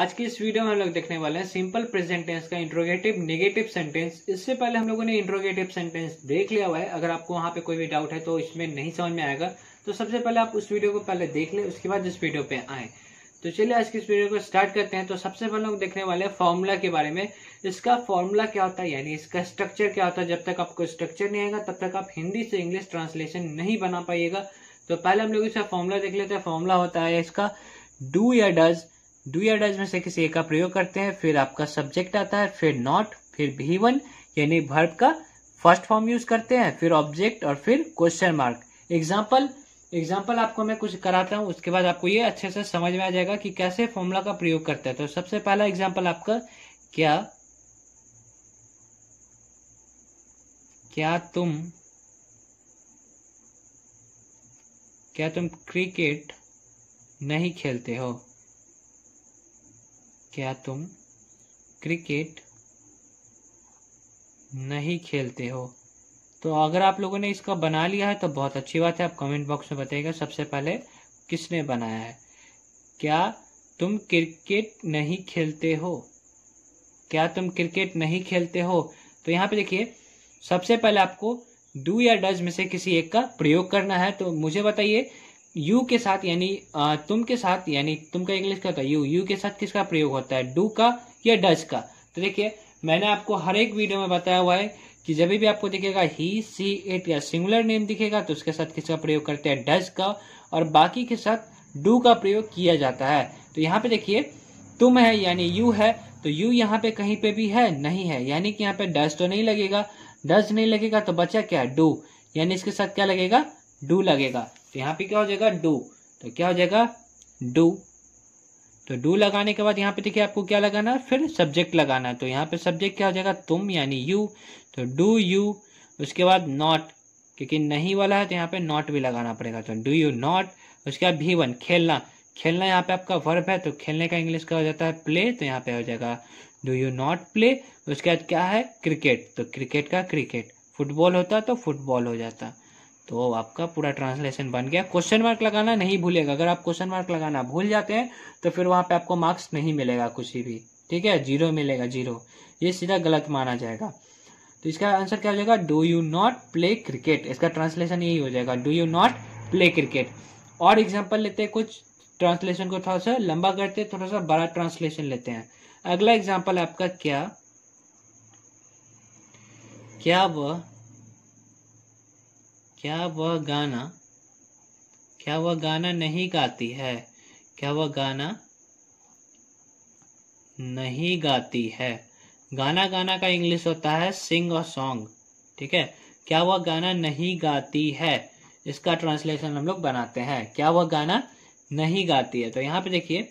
आज की इस वीडियो में हम लोग देखने वाले हैं सिंपल प्रेजेंट टेंस का इंट्रोगेटिव नेगेटिव सेंटेंस इससे पहले हम लोगों ने इंट्रोगेटिव सेंटेंस देख लिया हुआ है अगर आपको वहां पे कोई भी डाउट है तो इसमें नहीं समझ में आएगा तो सबसे पहले आप उस वीडियो को पहले देख ले उसके बाद इस वीडियो पे आए तो चलिए आज की इस वीडियो को स्टार्ट करते हैं तो सबसे पहले हम देखने वाले हैं फॉर्मूला के बारे में इसका फॉर्मूला क्या होता है यानी इसका स्ट्रक्चर क्या होता है जब तक आपको स्ट्रक्चर नहीं आएगा तब तक आप हिंदी से इंग्लिश ट्रांसलेशन नहीं बना पाइएगा तो पहले हम लोग इसका फॉर्मूला देख लेते हैं फॉर्मूला होता है इसका डू या डज डू या डज में से किसी एक का प्रयोग करते हैं फिर आपका सब्जेक्ट आता है फिर नॉट फिर भी वन यानी भर्ब का फर्स्ट फॉर्म यूज करते हैं फिर ऑब्जेक्ट और फिर क्वेश्चन मार्क एग्जाम्पल एग्जाम्पल आपको मैं कुछ कराता हूँ उसके बाद आपको ये अच्छे से समझ में आ जाएगा कि कैसे फॉर्मूला का प्रयोग करते हैं तो सबसे पहला एग्जाम्पल आपका क्या क्या तुम क्या तुम क्रिकेट नहीं खेलते हो क्या तुम क्रिकेट नहीं खेलते हो तो अगर आप लोगों ने इसका बना लिया है तो बहुत अच्छी बात है आप कमेंट बॉक्स में बताइएगा सबसे पहले किसने बनाया है क्या तुम क्रिकेट नहीं खेलते हो क्या तुम क्रिकेट नहीं खेलते हो तो यहाँ पे देखिए सबसे पहले आपको डू या डज में से किसी एक का प्रयोग करना है तो मुझे बताइए यू के साथ यानी तुम के साथ यानी तुम का इंग्लिश क्या होता है यू यू के साथ किसका प्रयोग होता है डू का या डज का तो देखिए मैंने आपको हर एक वीडियो में बताया हुआ है कि जब भी आपको दिखेगा ही सी इट या सिंगुलर नेम दिखेगा तो उसके साथ किसका प्रयोग करते हैं डज का और बाकी के साथ डू का प्रयोग किया जाता है तो यहाँ पे देखिए तुम है यानी यू है तो यू यहाँ पे कहीं पे भी है नहीं है यानी कि यहाँ पे डज तो नहीं लगेगा डज नहीं लगेगा तो बचा क्या डू यानी इसके साथ क्या लगेगा डू लगेगा तो यहाँ पे क्या हो जाएगा डू तो क्या हो जाएगा डू तो डू लगाने के बाद यहाँ पे देखिए आपको क्या लगाना है फिर सब्जेक्ट लगाना है तो यहाँ पे सब्जेक्ट क्या हो जाएगा तुम यानी यू तो डू यू उसके बाद नॉट क्योंकि नहीं वाला है तो यहाँ पे नॉट भी लगाना पड़ेगा तो डू यू नॉट उसके बाद भी वन खेलना खेलना यहाँ पे आपका वर्ब है तो खेलने का इंग्लिश क्या हो जाता है प्ले तो यहाँ पे हो जाएगा डू यू नॉट प्ले उसके बाद क्या है क्रिकेट तो क्रिकेट का क्रिकेट फुटबॉल होता तो फुटबॉल हो जाता तो आपका पूरा ट्रांसलेशन बन गया क्वेश्चन मार्क लगाना नहीं भूलेगा अगर आप क्वेश्चन मार्क लगाना भूल जाते हैं तो फिर वहां पे आपको मार्क्स नहीं मिलेगा कुछ भी ठीक है जीरो मिलेगा जीरो ये सीधा गलत माना जाएगा तो इसका आंसर क्या हो जाएगा do you not play cricket इसका ट्रांसलेशन यही हो जाएगा do you not play cricket और एग्जाम्पल लेते हैं कुछ ट्रांसलेशन को थोड़ा सा लंबा करते थोड़ा सा बड़ा ट्रांसलेशन लेते हैं अगला एग्जाम्पल आपका क्या क्या वह क्या वह गाना क्या वह गाना नहीं गाती है क्या वह गाना नहीं गाती है गाना गाना का इंग्लिश होता है सिंग और सॉन्ग ठीक है क्या वह गाना नहीं गाती है इसका ट्रांसलेशन हम लोग बनाते हैं क्या वह गाना नहीं गाती है तो यहाँ पे देखिए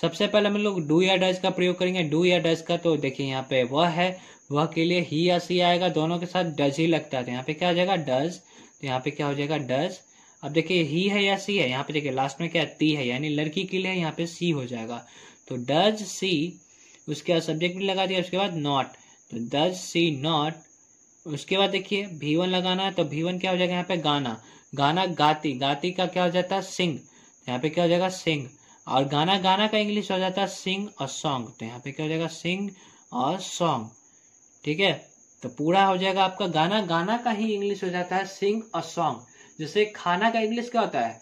सबसे पहले हम लोग डू या डज का प्रयोग करेंगे डू या डज का तो देखिए यहाँ पे वह है वह के लिए ही या सी आएगा दोनों के साथ डज ही लगता है तो यहाँ पे क्या हो जाएगा डज तो यहाँ पे क्या हो जाएगा डज अब देखिए ही है या सी है यहाँ पे देखिए लास्ट में क्या ती है यानी लड़की के लिए यहाँ पे सी हो जाएगा तो डज सी उसके बाद सब्जेक्ट भी लगा दिया उसके बाद नॉट तो डज सी नॉट उसके बाद देखिए भीवन लगाना है तो भीवन क्या हो जाएगा यहाँ पे गाना गाना गाती गाती का क्या हो जाता है सिंग यहाँ पे क्या हो जाएगा सिंग और गाना गाना का इंग्लिश हो जाता है सिंग अ सॉन्ग तो यहाँ पे क्या हो जाएगा सिंग अ सॉन्ग ठीक है तो पूरा हो जाएगा आपका गाना गाना का ही इंग्लिश हो जाता है सिंग अ सॉन्ग जैसे खाना का इंग्लिश क्या होता है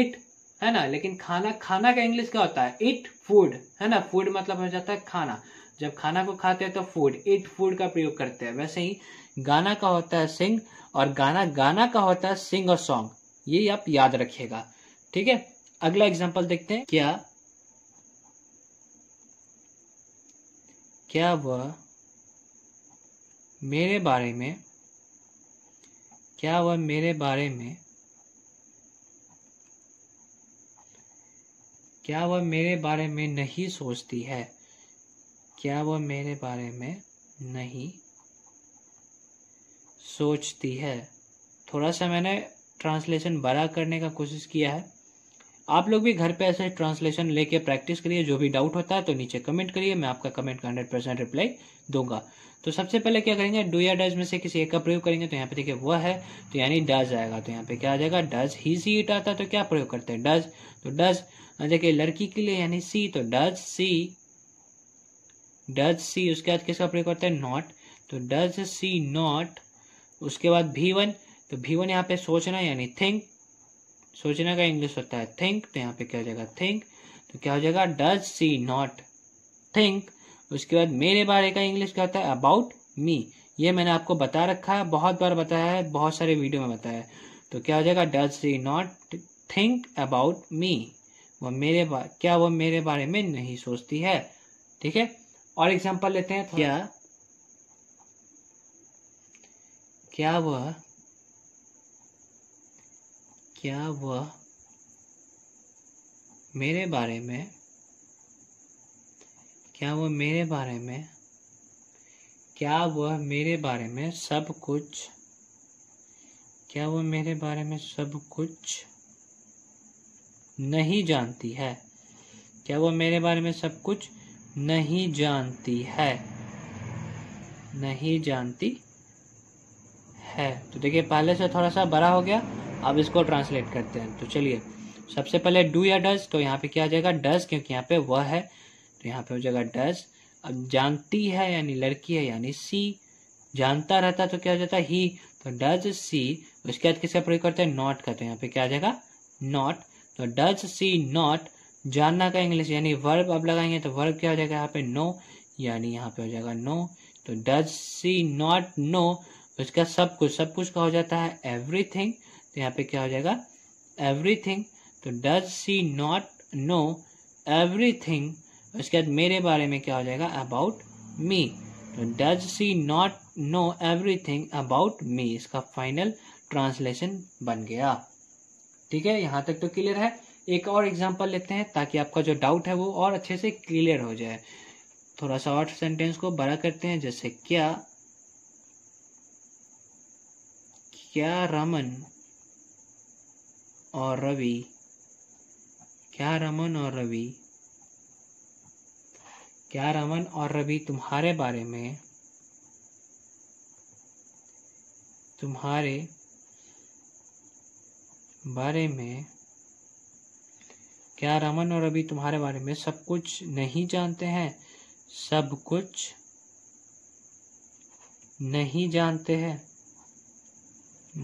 इट है ना लेकिन खाना खाना का इंग्लिश क्या होता है इट फूड है ना फूड मतलब हो जाता है खाना जब खाना को खाते हैं तो फूड इट फूड का प्रयोग करते हैं वैसे ही गाना का होता है सिंग और गाना गाना का होता है सिंग अ सॉन्ग ये आप याद रखिएगा ठीक है अगला एग्जाम्पल देखते हैं क्या क्या वह मेरे बारे में क्या वह मेरे बारे में क्या वह मेरे बारे में नहीं सोचती है क्या वह मेरे बारे में नहीं सोचती है थोड़ा सा मैंने ट्रांसलेशन बड़ा करने का कोशिश किया है आप लोग भी घर पे ऐसे ट्रांसलेशन लेके प्रैक्टिस करिए जो भी डाउट होता है तो नीचे कमेंट करिए मैं आपका कमेंट का हंड्रेड परसेंट रिप्लाई दूंगा तो सबसे पहले क्या करेंगे डू या डज में से किसी एक का प्रयोग करेंगे तो यहाँ पे देखिए वह है तो यानी डज आएगा तो यहाँ पे क्या आ जाएगा डज ही सी इट आता तो क्या प्रयोग करते हैं डज तो डज हाँ, देखिए लड़की के लिए यानी सी तो डज सी डज सी उसके बाद किसका प्रयोग करते हैं नॉट तो डज सी नॉट उसके बाद भी वन तो भी वन यहाँ पे सोचना यानी थिंक सोचने का इंग्लिश होता है थिंक तो यहाँ पे क्या हो जाएगा थिंक तो क्या हो जाएगा डज सी नॉट थिंक उसके बाद मेरे बारे का इंग्लिश क्या होता है अबाउट मी ये मैंने आपको बता रखा है बहुत बार बताया है बहुत सारे वीडियो में बताया है तो क्या हो जाएगा does she not think about me वह मेरे बारे क्या वो मेरे बारे में नहीं सोचती है ठीक है और एग्जाम्पल लेते हैं क्या क्या वह क्या वह मेरे बारे में क्या वह मेरे बारे में क्या वह मेरे बारे में सब कुछ क्या वह मेरे बारे में सब कुछ नहीं जानती है क्या वह मेरे बारे में सब कुछ नहीं जानती है नहीं जानती है तो देखिए पहले से थोड़ा सा बड़ा हो गया अब इसको ट्रांसलेट करते हैं तो चलिए सबसे पहले डू या डज तो यहाँ पे क्या आ जाएगा डज क्योंकि यहाँ पे वह है तो यहाँ पे हो जाएगा डज अब जानती है यानी लड़की है यानी सी जानता रहता तो क्या हो जाता है ही तो डज सी उसके बाद किसका प्रयोग करते हैं नॉट का तो यहाँ पे क्या आ जाएगा नॉट तो डज सी नॉट जानना का इंग्लिश यानी वर्ब अब लगाएंगे तो वर्ब क्या हो जाएगा यहाँ पे नो यानी यहाँ पे हो जाएगा नो तो डज सी नॉट नो उसका सब कुछ सब कुछ का हो जाता है एवरीथिंग तो यहाँ पे क्या हो जाएगा एवरीथिंग तो does she not know everything उसके बाद मेरे बारे में क्या हो जाएगा अबाउट मी तो does she not know everything about me इसका फाइनल ट्रांसलेशन बन गया ठीक है यहां तक तो क्लियर है एक और एग्जाम्पल लेते हैं ताकि आपका जो डाउट है वो और अच्छे से क्लियर हो जाए थोड़ा सा और सेंटेंस को बड़ा करते हैं जैसे क्या क्या रमन और रवि क्या रमन और रवि क्या रमन और रवि तुम्हारे बारे में तुम्हारे बारे में क्या रमन और रवि तुम्हारे बारे में सब कुछ नहीं जानते हैं सब कुछ नहीं जानते हैं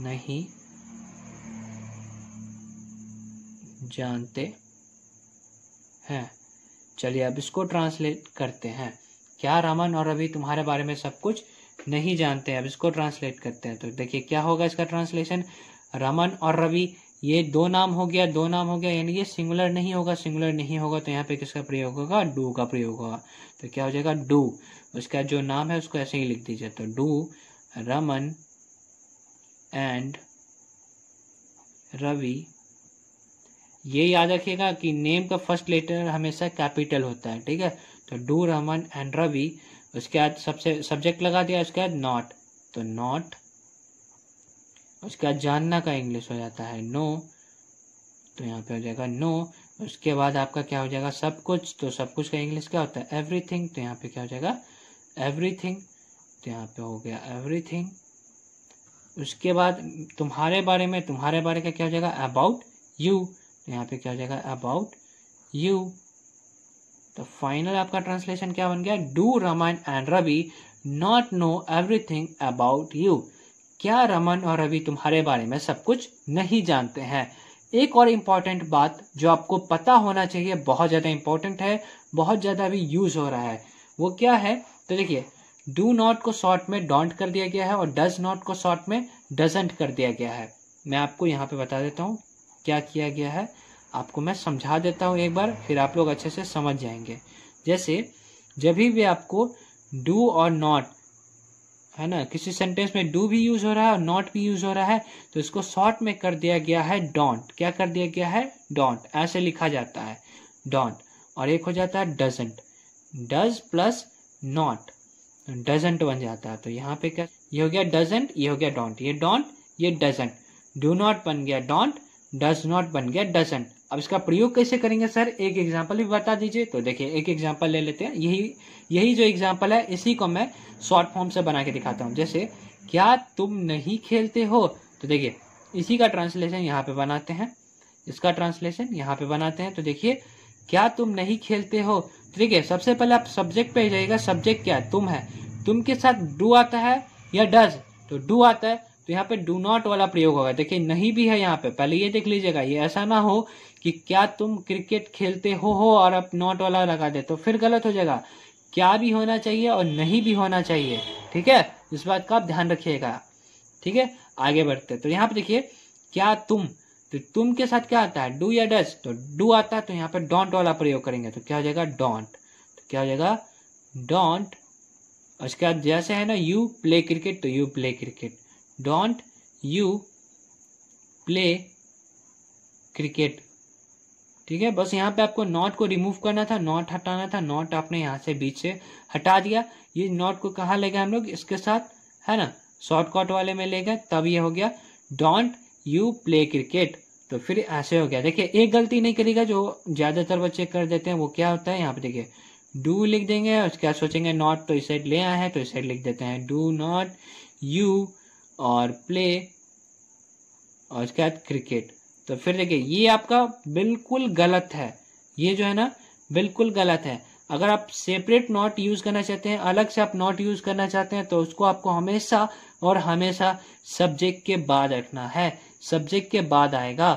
नहीं जानते हैं चलिए अब इसको ट्रांसलेट करते हैं क्या रमन और रवि तुम्हारे बारे में सब कुछ नहीं जानते अब इसको ट्रांसलेट करते हैं तो देखिए क्या होगा इसका ट्रांसलेशन रमन और रवि ये दो नाम हो गया दो नाम हो गया यानी ये सिंगुलर नहीं होगा सिंगुलर नहीं होगा तो यहाँ पे किसका प्रयोग होगा डू का प्रयोग होगा तो क्या हो जाएगा डू उसका जो नाम है उसको ऐसे ही लिख दीजिए तो डू रमन एंड रवि ये याद रखिएगा कि नेम का फर्स्ट लेटर हमेशा कैपिटल होता है ठीक है तो डू रमन एंड रवि उसके बाद सबसे सब्जेक्ट लगा दिया उसके बाद नॉट तो नॉट उसके बाद जानना का इंग्लिश हो जाता है नो तो यहाँ पे हो जाएगा नो उसके बाद आपका क्या हो जाएगा सब कुछ तो सब कुछ का इंग्लिश क्या होता है एवरीथिंग तो यहाँ पे क्या हो जाएगा एवरीथिंग तो यहाँ पे हो गया एवरीथिंग उसके बाद तुम्हारे बारे में तुम्हारे बारे का क्या हो जाएगा अबाउट यू यहाँ पे क्या हो जाएगा अबाउट यू तो फाइनल आपका ट्रांसलेशन क्या बन गया do Raman and Ravi not know everything about you क्या रमन और रवि तुम्हारे बारे में सब कुछ नहीं जानते हैं एक और इम्पॉर्टेंट बात जो आपको पता होना चाहिए बहुत ज़्यादा इंपॉर्टेंट है बहुत ज़्यादा अभी यूज हो रहा है वो क्या है तो देखिए डू नॉट को शॉर्ट में डोंट कर दिया गया है और डज नॉट को शॉर्ट में डजेंट कर दिया गया है मैं आपको यहाँ पे बता देता हूँ क्या किया गया है आपको मैं समझा देता हूँ एक बार फिर आप लोग अच्छे से समझ जाएंगे जैसे जब भी आपको डू और नॉट है ना किसी सेंटेंस में डू भी यूज हो रहा है और नॉट भी यूज हो रहा है तो इसको शॉर्ट में कर दिया गया है डॉन्ट क्या कर दिया गया है डॉन्ट ऐसे लिखा जाता है डॉन्ट और एक हो जाता है doesn't does plus not doesn't बन जाता है तो यहाँ पे क्या ये हो गया डजेंट ये हो गया डॉन्ट ये डॉन्ट ये डजेंट डू नॉट बन गया डॉन्ट डज नॉट बन गया डजन अब इसका प्रयोग कैसे करेंगे सर एक एग्जाम्पल भी बता दीजिए तो देखिए एक एग्जाम्पल ले लेते हैं यही यही जो एग्जाम्पल है इसी को मैं शॉर्ट फॉर्म से बना के दिखाता हूँ जैसे क्या तुम नहीं खेलते हो तो देखिए इसी का ट्रांसलेशन यहाँ पे बनाते हैं इसका ट्रांसलेशन यहाँ पे बनाते हैं तो देखिए क्या तुम नहीं खेलते हो तो देखिए सबसे पहले आप सब्जेक्ट पे जाइएगा सब्जेक्ट क्या है तुम है तुम के साथ डू आता है या डज तो डू आता है तो यहाँ पे डू नॉट वाला प्रयोग होगा देखिए नहीं भी है यहाँ पे पहले ये देख लीजिएगा ये ऐसा ना हो कि क्या तुम क्रिकेट खेलते हो हो और अब नॉट वाला लगा दे तो फिर गलत हो जाएगा क्या भी होना चाहिए और नहीं भी होना चाहिए ठीक है इस बात का आप ध्यान रखिएगा ठीक है आगे बढ़ते तो यहाँ पे देखिए क्या तुम तो तुम के साथ क्या आता है डू या डस तो डू आता है तो यहाँ पे डोंट वाला प्रयोग करेंगे तो क्या हो जाएगा डोंट तो क्या हो जाएगा डोंट उसके बाद जैसे है ना यू प्ले क्रिकेट तो you play cricket don't you play cricket ठीक है बस यहाँ पे आपको नॉट को रिमूव करना था नॉट हटाना था नॉट आपने यहां से बीच से हटा दिया ये नॉट को कहा लेगा हम लोग इसके साथ है ना शॉर्टकट वाले में ले गए तब ये हो गया डोंट यू प्ले क्रिकेट तो फिर ऐसे हो गया देखिए एक गलती नहीं करेगा जो ज्यादातर बच्चे कर देते हैं वो क्या होता है यहाँ पे देखिए डू लिख देंगे उसके बाद सोचेंगे नॉट तो इस साइड ले आए हैं तो इस साइड लिख देते हैं डू नॉट यू और प्ले और उसके बाद क्रिकेट तो फिर देखिए ये आपका बिल्कुल गलत है ये जो है ना बिल्कुल गलत है अगर आप सेपरेट नॉट यूज करना चाहते हैं अलग से आप नॉट यूज करना चाहते हैं तो उसको आपको हमेशा और हमेशा सब्जेक्ट के बाद रखना है सब्जेक्ट के बाद आएगा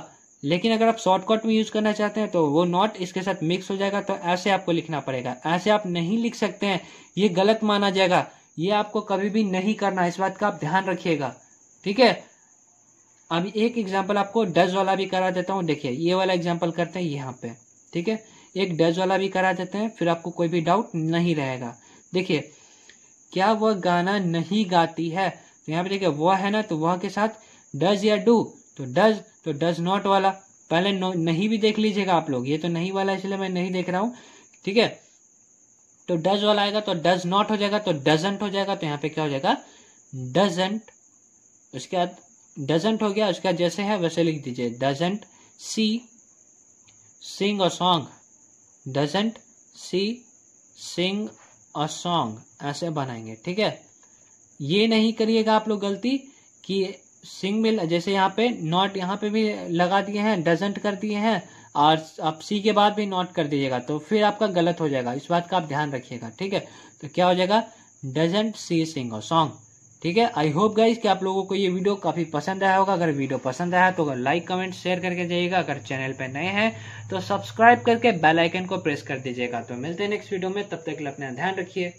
लेकिन अगर आप शॉर्टकट में यूज करना चाहते हैं तो वो नॉट इसके साथ मिक्स हो जाएगा तो ऐसे आपको लिखना पड़ेगा ऐसे आप नहीं लिख सकते हैं ये गलत माना जाएगा ये आपको कभी भी नहीं करना इस बात का आप ध्यान रखिएगा ठीक है अब एक एग्जाम्पल आपको डज वाला भी करा देता हूँ देखिए ये वाला एग्जाम्पल करते हैं यहाँ पे ठीक है एक डज वाला भी करा देते हैं फिर आपको कोई भी डाउट नहीं रहेगा देखिए क्या वह गाना नहीं गाती है तो यहाँ पे देखिए वह है ना तो वह के साथ डज या डू तो डज तो डज नॉट वाला पहले नहीं भी देख लीजिएगा आप लोग ये तो नहीं वाला इसलिए मैं नहीं देख रहा हूँ ठीक है तो डज वाला आएगा तो डज नॉट हो जाएगा तो डजेंट हो जाएगा तो यहाँ पे क्या हो जाएगा डजेंट उसके बाद डजेंट हो गया उसके बाद जैसे है वैसे लिख दीजिए डजेंट सी सिंग और सॉन्ग डजेंट सी सिंग और सॉन्ग ऐसे बनाएंगे ठीक है ये नहीं करिएगा आप लोग गलती कि सिंग मिल जैसे यहाँ पे नॉट यहाँ पे भी लगा दिए हैं डजेंट कर दिए हैं और आप सी के बाद भी नॉट कर दीजिएगा तो फिर आपका गलत हो जाएगा इस बात का आप ध्यान रखिएगा ठीक है तो क्या हो जाएगा डजेंट सी सिंग और सॉन्ग ठीक है आई होप गाइज कि आप लोगों को ये वीडियो काफी पसंद आया होगा अगर वीडियो पसंद आया तो लाइक कमेंट शेयर करके जाइएगा अगर चैनल पर नए हैं तो सब्सक्राइब करके बेलाइकन को प्रेस कर दीजिएगा तो मिलते हैं नेक्स्ट वीडियो में तब तक अपना ध्यान रखिए